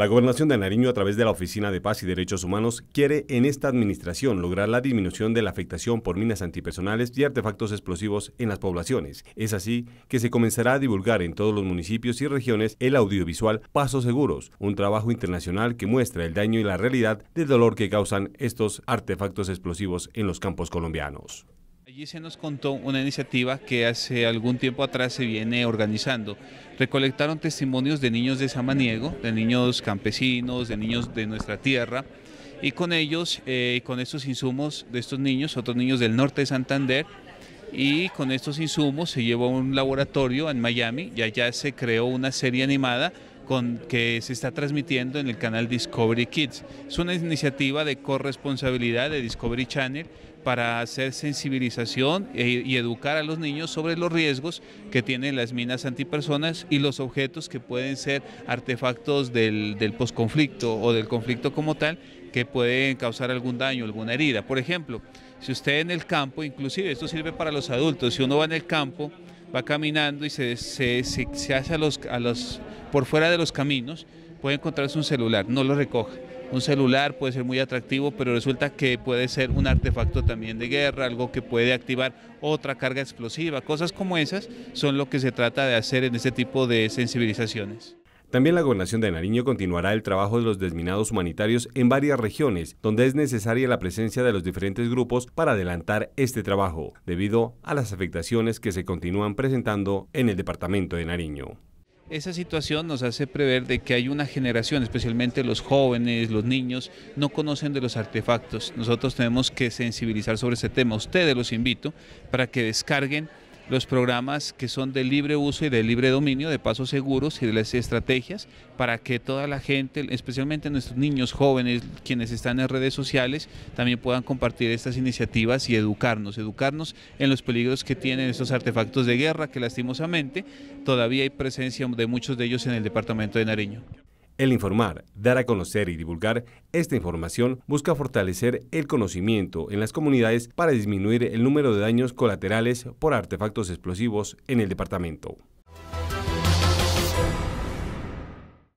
La gobernación de Nariño, a través de la Oficina de Paz y Derechos Humanos, quiere en esta administración lograr la disminución de la afectación por minas antipersonales y artefactos explosivos en las poblaciones. Es así que se comenzará a divulgar en todos los municipios y regiones el audiovisual Pasos Seguros, un trabajo internacional que muestra el daño y la realidad del dolor que causan estos artefactos explosivos en los campos colombianos. Allí se nos contó una iniciativa que hace algún tiempo atrás se viene organizando. Recolectaron testimonios de niños de Samaniego, de niños campesinos, de niños de nuestra tierra, y con ellos, eh, con estos insumos de estos niños, otros niños del norte de Santander, y con estos insumos se llevó a un laboratorio en Miami y allá se creó una serie animada que se está transmitiendo en el canal Discovery Kids. Es una iniciativa de corresponsabilidad de Discovery Channel para hacer sensibilización e, y educar a los niños sobre los riesgos que tienen las minas antipersonas y los objetos que pueden ser artefactos del, del posconflicto o del conflicto como tal que pueden causar algún daño, alguna herida. Por ejemplo, si usted en el campo, inclusive esto sirve para los adultos, si uno va en el campo va caminando y se, se, se, hace los, a los, por fuera de los caminos, puede encontrarse un celular, no lo recoja. Un celular puede ser muy atractivo, pero resulta que puede ser un artefacto también de guerra, algo que puede activar otra carga explosiva. Cosas como esas son lo que se trata de hacer en este tipo de sensibilizaciones. También la gobernación de Nariño continuará el trabajo de los desminados humanitarios en varias regiones, donde es necesaria la presencia de los diferentes grupos para adelantar este trabajo, debido a las afectaciones que se continúan presentando en el departamento de Nariño. Esa situación nos hace prever de que hay una generación, especialmente los jóvenes, los niños, no conocen de los artefactos. Nosotros tenemos que sensibilizar sobre ese tema. Ustedes los invito para que descarguen los programas que son de libre uso y de libre dominio, de pasos seguros y de las estrategias para que toda la gente, especialmente nuestros niños jóvenes, quienes están en redes sociales, también puedan compartir estas iniciativas y educarnos, educarnos en los peligros que tienen estos artefactos de guerra que lastimosamente todavía hay presencia de muchos de ellos en el departamento de Nariño. El informar, dar a conocer y divulgar esta información busca fortalecer el conocimiento en las comunidades para disminuir el número de daños colaterales por artefactos explosivos en el departamento.